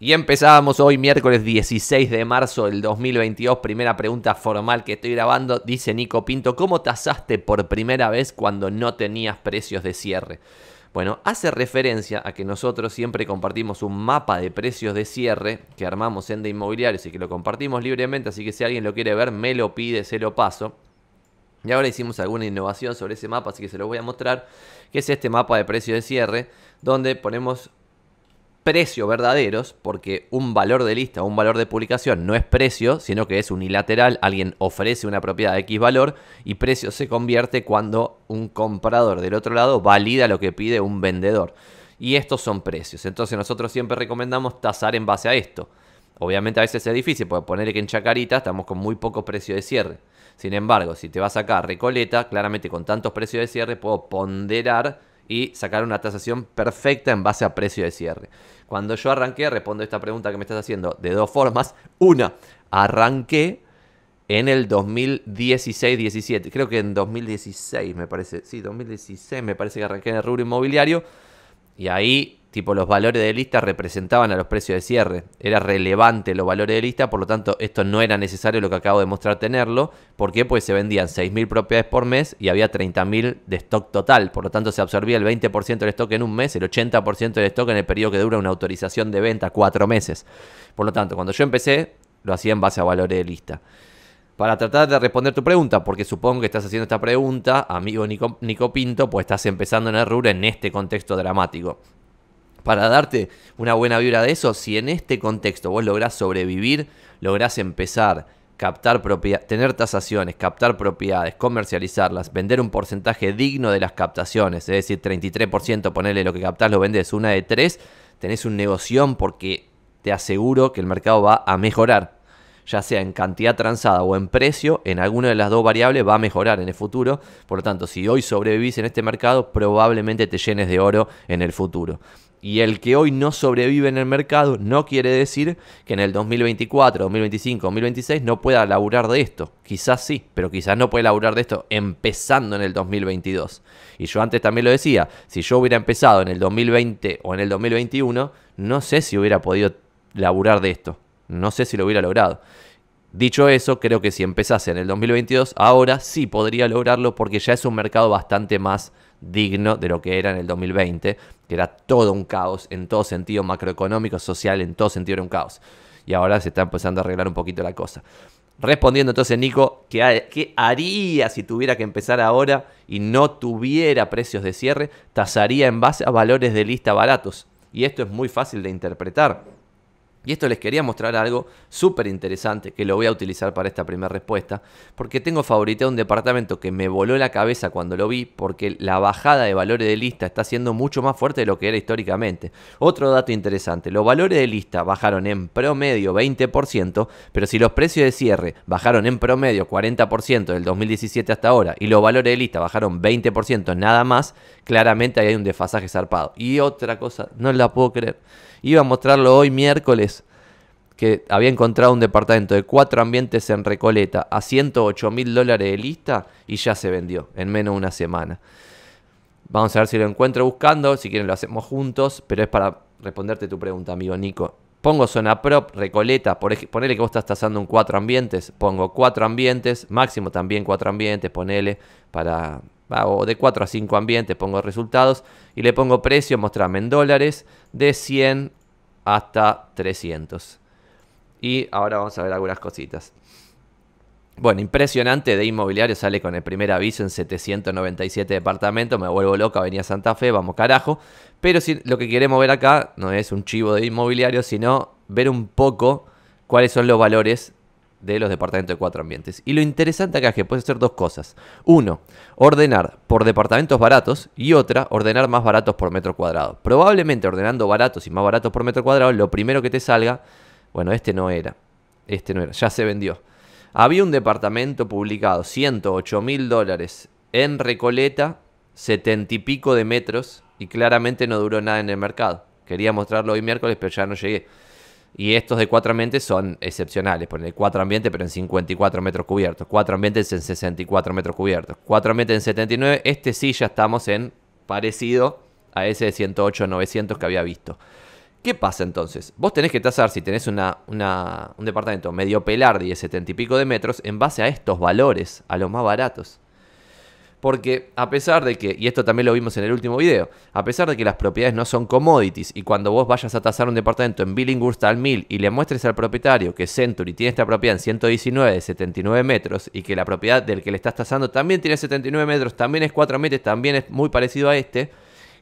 Y empezábamos hoy, miércoles 16 de marzo del 2022. Primera pregunta formal que estoy grabando. Dice Nico Pinto, ¿cómo tasaste por primera vez cuando no tenías precios de cierre? Bueno, hace referencia a que nosotros siempre compartimos un mapa de precios de cierre que armamos en de inmobiliarios y que lo compartimos libremente, así que si alguien lo quiere ver, me lo pide, se lo paso. Y ahora hicimos alguna innovación sobre ese mapa, así que se lo voy a mostrar, que es este mapa de precios de cierre, donde ponemos Precios verdaderos, porque un valor de lista un valor de publicación no es precio, sino que es unilateral, alguien ofrece una propiedad de X valor y precio se convierte cuando un comprador del otro lado valida lo que pide un vendedor. Y estos son precios. Entonces nosotros siempre recomendamos tasar en base a esto. Obviamente a veces es difícil, porque poner que en Chacarita estamos con muy poco precio de cierre. Sin embargo, si te vas acá a Recoleta, claramente con tantos precios de cierre puedo ponderar y sacar una tasación perfecta en base a precio de cierre. Cuando yo arranqué, respondo esta pregunta que me estás haciendo de dos formas. Una, arranqué en el 2016-17, creo que en 2016 me parece, sí, 2016 me parece que arranqué en el rubro inmobiliario y ahí tipo los valores de lista representaban a los precios de cierre. Era relevante los valores de lista, por lo tanto esto no era necesario lo que acabo de mostrar tenerlo. ¿Por qué? Pues se vendían 6.000 propiedades por mes y había 30.000 de stock total. Por lo tanto se absorbía el 20% del stock en un mes, el 80% del stock en el periodo que dura una autorización de venta, cuatro meses. Por lo tanto, cuando yo empecé, lo hacía en base a valores de lista para tratar de responder tu pregunta, porque supongo que estás haciendo esta pregunta, amigo Nico, Pinto, pues estás empezando en el en este contexto dramático para darte una buena vibra de eso, si en este contexto vos lográs sobrevivir, lográs empezar, captar tener tasaciones, captar propiedades, comercializarlas, vender un porcentaje digno de las captaciones, es decir, 33%, ponerle lo que captás, lo vendes una de tres, tenés un negocio porque te aseguro que el mercado va a mejorar. Ya sea en cantidad transada o en precio, en alguna de las dos variables va a mejorar en el futuro. Por lo tanto, si hoy sobrevivís en este mercado, probablemente te llenes de oro en el futuro. Y el que hoy no sobrevive en el mercado no quiere decir que en el 2024, 2025, 2026 no pueda laburar de esto. Quizás sí, pero quizás no puede laburar de esto empezando en el 2022. Y yo antes también lo decía, si yo hubiera empezado en el 2020 o en el 2021, no sé si hubiera podido laburar de esto. No sé si lo hubiera logrado. Dicho eso, creo que si empezase en el 2022, ahora sí podría lograrlo porque ya es un mercado bastante más digno de lo que era en el 2020, que era todo un caos en todo sentido macroeconómico, social, en todo sentido era un caos. Y ahora se está empezando a arreglar un poquito la cosa. Respondiendo entonces Nico, ¿qué, haría si tuviera que empezar ahora y no tuviera precios de cierre? Tasaría en base a valores de lista baratos. Y esto es muy fácil de interpretar y esto les quería mostrar algo súper interesante que lo voy a utilizar para esta primera respuesta, porque tengo favorito un departamento que me voló la cabeza cuando lo vi, porque la bajada de valores de lista está siendo mucho más fuerte de lo que era históricamente. Otro dato interesante, los valores de lista bajaron en promedio 20%, pero si los precios de cierre bajaron en promedio 40% del 2017 hasta ahora y los valores de lista bajaron 20% nada más, claramente ahí hay un desfasaje zarpado. Y otra cosa, no la puedo creer. Iba a mostrarlo hoy miércoles, que había encontrado un departamento de cuatro ambientes en Recoleta a 108 mil dólares de lista y ya se vendió en menos de una semana. Vamos a ver si lo encuentro buscando, si quieren lo hacemos juntos, pero es para responderte tu pregunta, amigo Nico. Pongo zona prop, Recoleta, por ponele que vos estás tasando un cuatro ambientes, pongo cuatro ambientes, máximo también cuatro ambientes, ponele para o de 4 a 5 ambientes, pongo resultados y le pongo precio, mostrarme en dólares, de 100 hasta 300. Y ahora vamos a ver algunas cositas. Bueno, impresionante de inmobiliario, sale con el primer aviso en 797 departamentos, me vuelvo loca, venía Santa Fe, vamos carajo. Pero si, lo que queremos ver acá no es un chivo de inmobiliario, sino ver un poco cuáles son los valores de los departamentos de cuatro ambientes. Y lo interesante acá es que puedes hacer dos cosas. Uno, ordenar por departamentos baratos y otra, ordenar más baratos por metro cuadrado. Probablemente ordenando baratos y más baratos por metro cuadrado, lo primero que te salga, bueno, este no era, este no era, ya se vendió. Había un departamento publicado, 108 mil dólares, en Recoleta, 70 y pico de metros, y claramente no duró nada en el mercado. Quería mostrarlo hoy miércoles, pero ya no llegué. Y estos de cuatro ambientes son excepcionales. Ponen cuatro ambientes, pero en 54 metros cubiertos. Cuatro ambientes en 64 metros cubiertos. Cuatro ambientes en 79. Este sí ya estamos en parecido a ese de 108-900 que había visto. ¿Qué pasa entonces? Vos tenés que tasar si tenés una, un departamento medio pelar de 70 y pico de metros en base a estos valores, a los más baratos. Porque a pesar de que, y esto también lo vimos en el último video, a pesar de que las propiedades no son commodities y cuando vos vayas a tasar un departamento en Billinghurst al 1000 y le muestres al propietario que Century tiene esta propiedad en 119 de 79 metros y que la propiedad del que le estás tasando también tiene 79 metros, también es 4 metros, también es muy parecido a este,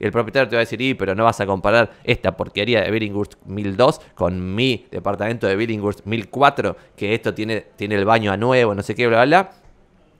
el propietario te va a decir, y, pero no vas a comparar esta porquería de Billinghurst 1002 con mi departamento de Billinghurst 1004, que esto tiene, tiene el baño a nuevo, no sé qué, bla, bla, bla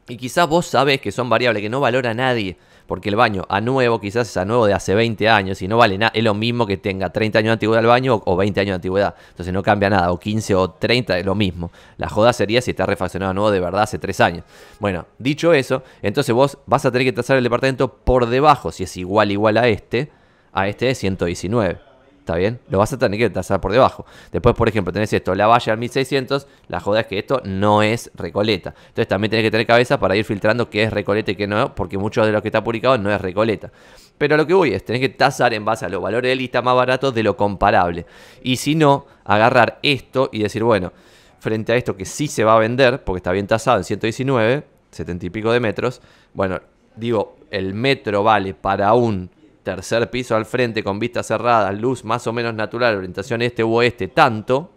y quizás vos sabés que son variables que no valora nadie, porque el baño a nuevo quizás es a nuevo de hace 20 años y no vale nada, es lo mismo que tenga 30 años de antigüedad el baño o 20 años de antigüedad, entonces no cambia nada, o 15 o 30 es lo mismo. La joda sería si está refaccionado a nuevo de verdad hace 3 años. Bueno, dicho eso, entonces vos vas a tener que trazar el departamento por debajo, si es igual igual a este, a este de 119. ¿Está bien? Lo vas a tener que tasar por debajo. Después, por ejemplo, tenés esto, la valla al 1600, la joda es que esto no es Recoleta. Entonces también tenés que tener cabeza para ir filtrando qué es Recoleta y qué no, porque mucho de lo que está publicado no es Recoleta. Pero lo que voy es, tenés que tasar en base a los valores de lista más baratos de lo comparable. Y si no, agarrar esto y decir, bueno, frente a esto que sí se va a vender, porque está bien tasado en 119, 70 y pico de metros, bueno, digo, el metro vale para un tercer piso al frente con vista cerrada, luz más o menos natural, orientación este u oeste, tanto,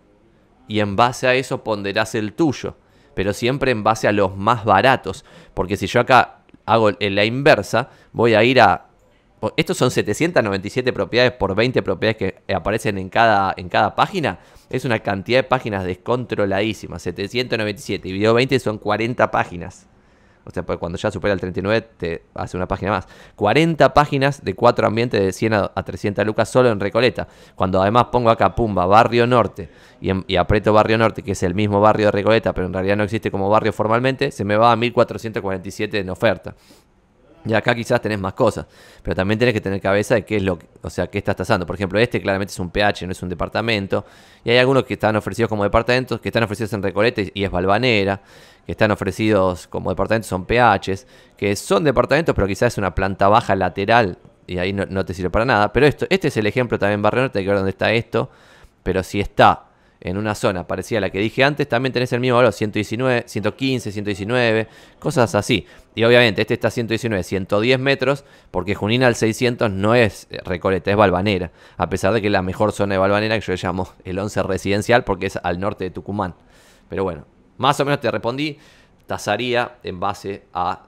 y en base a eso ponderás el tuyo, pero siempre en base a los más baratos, porque si yo acá hago la inversa, voy a ir a... Estos son 797 propiedades por 20 propiedades que aparecen en cada, en cada página. Es una cantidad de páginas descontroladísima. 797 y video 20 son 40 páginas. O sea, pues, cuando ya supera el 39 te hace una página más. 40 páginas de cuatro ambientes de 100 a 300 lucas solo en Recoleta. Cuando además pongo acá, pumba, Barrio Norte y, y aprieto Barrio Norte, que es el mismo barrio de Recoleta, pero en realidad no existe como barrio formalmente, se me va a 1447 en oferta. Y acá quizás tenés más cosas, pero también tenés que tener cabeza de qué es lo que, o sea, qué estás tasando. Por ejemplo, este claramente es un PH, no es un departamento. Y hay algunos que están ofrecidos como departamentos, que están ofrecidos en Recoleta y es Balvanera, que están ofrecidos como departamentos, son PHs, que son departamentos, pero quizás es una planta baja lateral y ahí no, te sirve para nada. Pero esto, este es el ejemplo también, Barrio Norte, hay que ver dónde está esto. Pero si está en una zona parecida a la que dije antes, también tenés el mismo valor, 119, 115, 119, cosas así. Y obviamente este está 119, 110 metros, porque Junín al 600 no es Recoleta, es Balvanera, a pesar de que es la mejor zona de Balvanera, que yo le llamo el 11 residencial, porque es al norte de Tucumán. Pero bueno, más o menos te respondí, tasaría en base a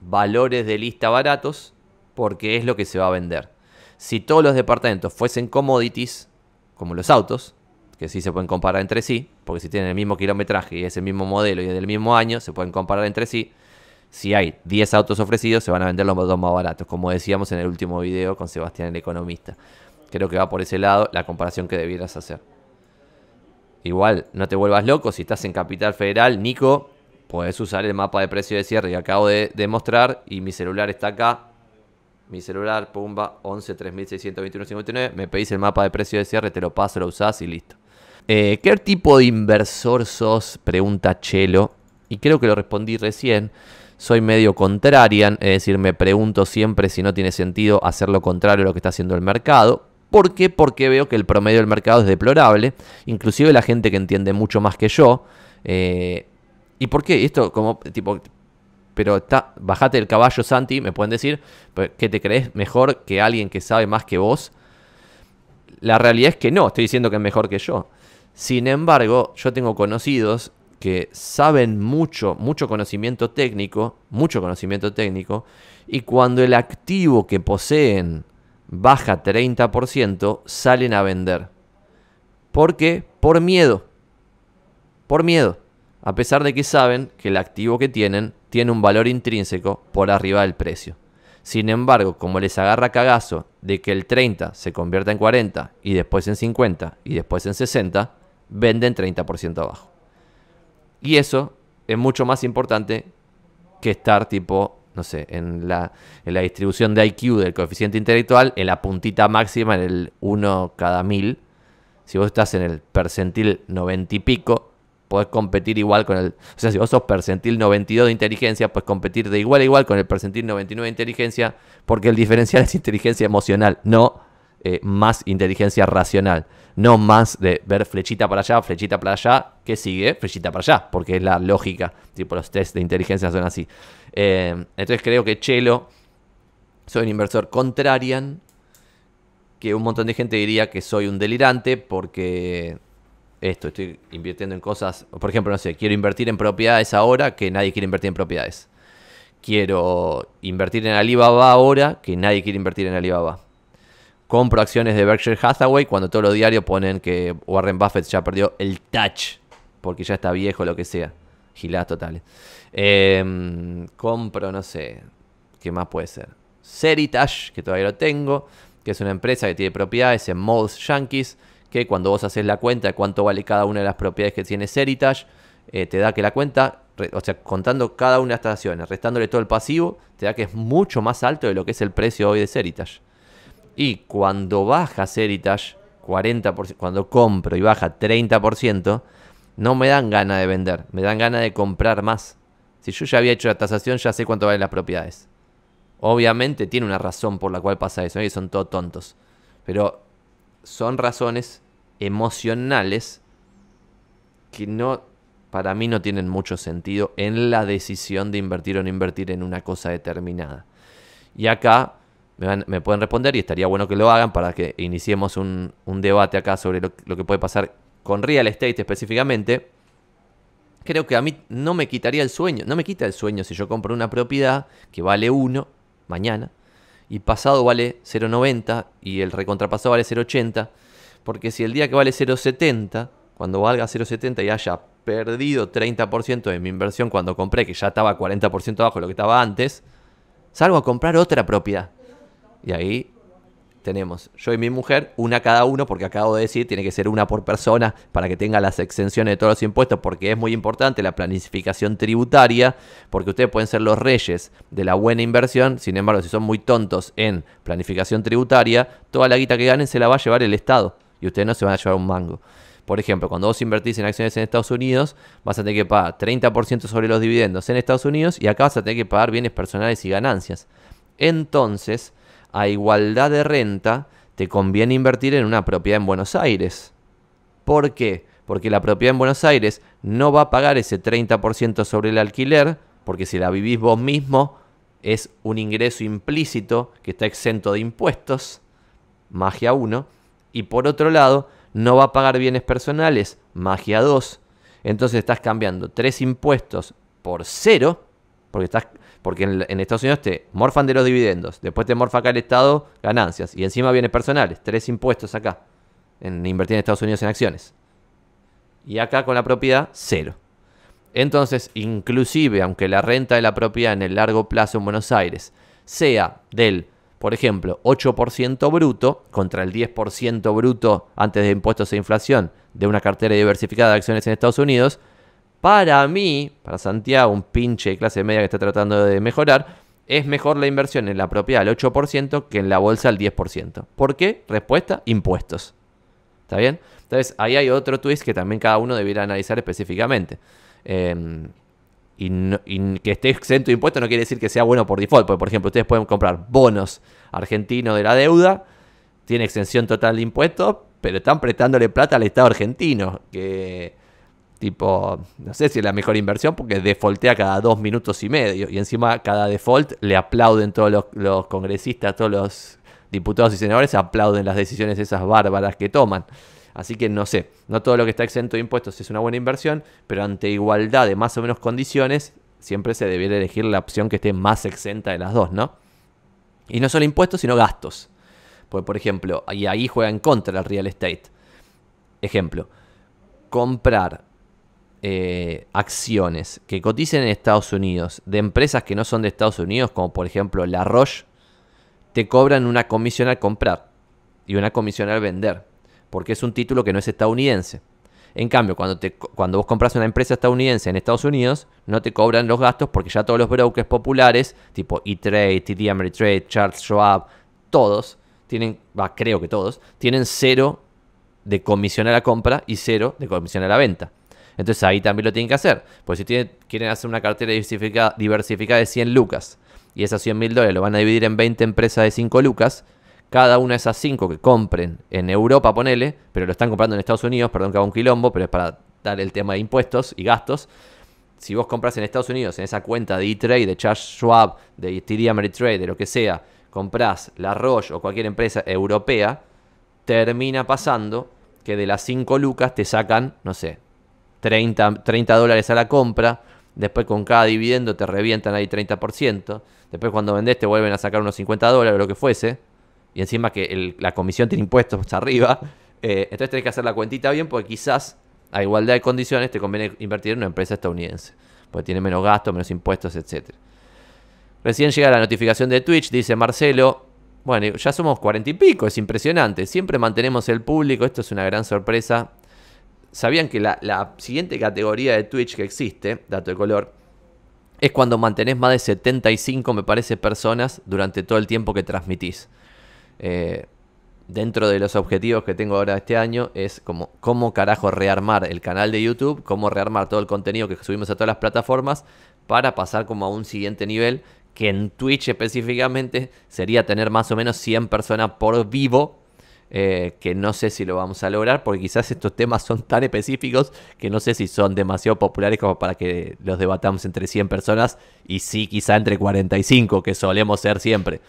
valores de lista baratos, porque es lo que se va a vender. Si todos los departamentos fuesen commodities, como los autos, que sí se pueden comparar entre sí, porque si tienen el mismo kilometraje y es el mismo modelo y es del mismo año, se pueden comparar entre sí. Si hay 10 autos ofrecidos, se van a vender los dos más baratos, como decíamos en el último video con Sebastián el economista. Creo que va por ese lado la comparación que debieras hacer. Igual, no te vuelvas loco, si estás en Capital Federal, Nico, puedes usar el mapa de precio de cierre Y acabo de, demostrar. y mi celular está acá. Mi celular, pumba, 11 Me pedís el mapa de precio de cierre, te lo paso, lo usás y listo. Eh, ¿Qué tipo de inversor sos? Pregunta Chelo. Y creo que lo respondí recién. Soy medio contrarian, es decir, me pregunto siempre si no tiene sentido hacer lo contrario a lo que está haciendo el mercado. ¿Por qué? Porque veo que el promedio del mercado es deplorable, inclusive la gente que entiende mucho más que yo. Eh, ¿Y por qué? Esto como tipo pero bajate del caballo, Santi, me pueden decir, pues, que te crees mejor que alguien que sabe más que vos. La realidad es que no, estoy diciendo que es mejor que yo. Sin embargo, yo tengo conocidos que saben mucho, mucho conocimiento técnico, mucho conocimiento técnico, y cuando el activo que poseen baja 30%, salen a vender. ¿Por qué? Por miedo. Por miedo. A pesar de que saben que el activo que tienen tiene un valor intrínseco por arriba del precio. Sin embargo, como les agarra cagazo de que el 30 se convierta en 40 y después en 50 y después en 60, venden 30% abajo. Y eso es mucho más importante que estar tipo, no sé, en la, en la distribución de IQ del coeficiente intelectual, en la puntita máxima, en el 1 cada 1000. Si vos estás en el percentil 90 y pico, podés competir igual con el... O sea, si vos sos percentil 92 de inteligencia, puedes competir de igual a igual con el percentil 99 de inteligencia, porque el diferencial es inteligencia emocional, no eh, más inteligencia racional, no más de ver flechita para allá, flechita para allá, que sigue, flechita para allá, porque es la lógica, tipo los test de inteligencia son así. Eh, entonces creo que Chelo, soy un inversor contrarian, que un montón de gente diría que soy un delirante porque esto, estoy invirtiendo en cosas, por ejemplo, no sé, quiero invertir en propiedades ahora que nadie quiere invertir en propiedades. Quiero invertir en Alibaba ahora que nadie quiere invertir en Alibaba compro acciones de Berkshire Hathaway cuando todos los diarios ponen que Warren Buffett ya perdió el touch, porque ya está viejo, lo que sea. Giladas totales. Em, compro, no sé, ¿qué más puede ser? Ceritage que todavía lo tengo, que es una empresa que tiene propiedades en malls yankees, que cuando vos haces la cuenta de cuánto vale cada una de las propiedades que tiene Ceritage, eh, te da que la cuenta, o sea, contando cada una de estas acciones. restándole todo el pasivo, te da que es mucho más alto de lo que es el precio hoy de Seritage. Y cuando baja Heritage, 40%, cuando compro y baja 30%, no me dan ganas de vender, me dan ganas de comprar más. Si yo ya había hecho la tasación, ya sé cuánto valen las propiedades. Obviamente tiene una razón por la cual pasa eso, ¿eh? son todos tontos. Pero son razones emocionales que no, para mí no tienen mucho sentido en la decisión de invertir o no invertir en una cosa determinada. Y acá me, pueden responder y estaría bueno que lo hagan para que iniciemos un, debate acá sobre lo, que puede pasar con real estate específicamente. Creo que a mí no me quitaría el sueño, no me quita el sueño si yo compro una propiedad que vale 1 mañana y pasado vale 0,90 y el recontrapasado vale 0,80, porque si el día que vale 0,70, cuando valga 0,70 y haya perdido 30% de mi inversión cuando compré, que ya estaba 40% abajo de lo que estaba antes, salgo a comprar otra propiedad y ahí tenemos yo y mi mujer, una cada uno, porque acabo de decir, tiene que ser una por persona para que tenga las exenciones de todos los impuestos, porque es muy importante la planificación tributaria, porque ustedes pueden ser los reyes de la buena inversión, sin embargo, si son muy tontos en planificación tributaria, toda la guita que ganen se la va a llevar el Estado y ustedes no se van a llevar un mango. Por ejemplo, cuando vos invertís en acciones en Estados Unidos, vas a tener que pagar 30% sobre los dividendos en Estados Unidos y acá vas a tener que pagar bienes personales y ganancias. Entonces, a igualdad de renta, te conviene invertir en una propiedad en Buenos Aires. ¿Por qué? Porque la propiedad en Buenos Aires no va a pagar ese 30% sobre el alquiler, porque si la vivís vos mismo, es un ingreso implícito que está exento de impuestos, magia 1, y por otro lado, no va a pagar bienes personales, magia 2. Entonces estás cambiando tres impuestos por cero, porque estás porque en, Estados Unidos te morfan de los dividendos, después te morfa acá el Estado ganancias y encima bienes personales, tres impuestos acá en invertir en Estados Unidos en acciones. Y acá con la propiedad, cero. Entonces, inclusive, aunque la renta de la propiedad en el largo plazo en Buenos Aires sea del, por ejemplo, 8% bruto contra el 10% bruto antes de impuestos e inflación de una cartera diversificada de acciones en Estados Unidos, para mí, para Santiago, un pinche clase media que está tratando de mejorar, es mejor la inversión en la propiedad al 8% que en la bolsa al 10%. ¿Por qué? Respuesta, impuestos. ¿Está bien? Entonces, ahí hay otro twist que también cada uno debiera analizar específicamente. Em, y, y, que esté exento de impuestos no quiere decir que sea bueno por default. Porque, por ejemplo, ustedes pueden comprar bonos argentinos de la deuda, tiene exención total de impuestos, pero están prestándole plata al Estado argentino, que Tipo, no sé si es la mejor inversión porque defaultea cada dos minutos y medio. Y encima cada default le aplauden todos los, congresistas, todos los diputados y senadores aplauden las decisiones esas bárbaras que toman. Así que no sé, no todo lo que está exento de impuestos es una buena inversión, pero ante igualdad de más o menos condiciones, siempre se debiera elegir la opción que esté más exenta de las dos, ¿no? Y no solo impuestos, sino gastos. Porque, por ejemplo, y ahí juega en contra el real estate. Ejemplo, comprar eh, acciones que coticen en Estados Unidos de empresas que no son de Estados Unidos, como por ejemplo La Roche, te cobran una comisión al comprar y una comisión al vender, porque es un título que no es estadounidense. En cambio, cuando, te, cuando vos compras una empresa estadounidense en Estados Unidos, no te cobran los gastos porque ya todos los brokers populares, tipo E-Trade, TD Ameritrade, Charles Schwab, todos tienen, creo que todos, tienen cero de comisión a la compra y cero de comisión a la venta. Entonces ahí también lo tienen que hacer. Pues si quieren hacer una cartera diversificada, diversificada de 100 lucas y esas 100 mil dólares lo van a dividir en 20 empresas de 5 lucas, cada una de esas 5 que compren en Europa, ponele, pero lo están comprando en Estados Unidos, perdón que hago un quilombo, pero es para dar el tema de impuestos y gastos. Si vos compras en Estados Unidos, en esa cuenta de E-Trade, de Charles Schwab, de TD Ameritrade, de lo que sea, compras la Roche o cualquier empresa europea, termina pasando que de las 5 lucas te sacan, no sé, 30, 30 dólares a la compra. Después con cada dividendo te revientan ahí 30%. Después cuando vendés te vuelven a sacar unos 50 dólares o lo que fuese. Y encima que la comisión tiene impuestos arriba. Eh, entonces tenés que hacer la cuentita bien porque quizás a igualdad de condiciones te conviene invertir en una empresa estadounidense. Porque tiene menos gastos, menos impuestos, etc. Recién llega la notificación de Twitch, dice Marcelo. Bueno, ya somos cuarenta y pico, es impresionante. Siempre mantenemos el público, esto es una gran sorpresa. ¿Sabían que la, siguiente categoría de Twitch que existe, dato de color, es cuando mantenés más de 75, me parece, personas durante todo el tiempo que transmitís? Eh, dentro de los objetivos que tengo ahora este año es como cómo carajo rearmar el canal de YouTube, cómo rearmar todo el contenido que subimos a todas las plataformas para pasar como a un siguiente nivel que en Twitch específicamente sería tener más o menos 100 personas por vivo eh, que no sé si lo vamos a lograr, porque quizás estos temas son tan específicos que no sé si son demasiado populares como para que los debatamos entre 100 personas y sí quizá entre 45, que solemos ser siempre.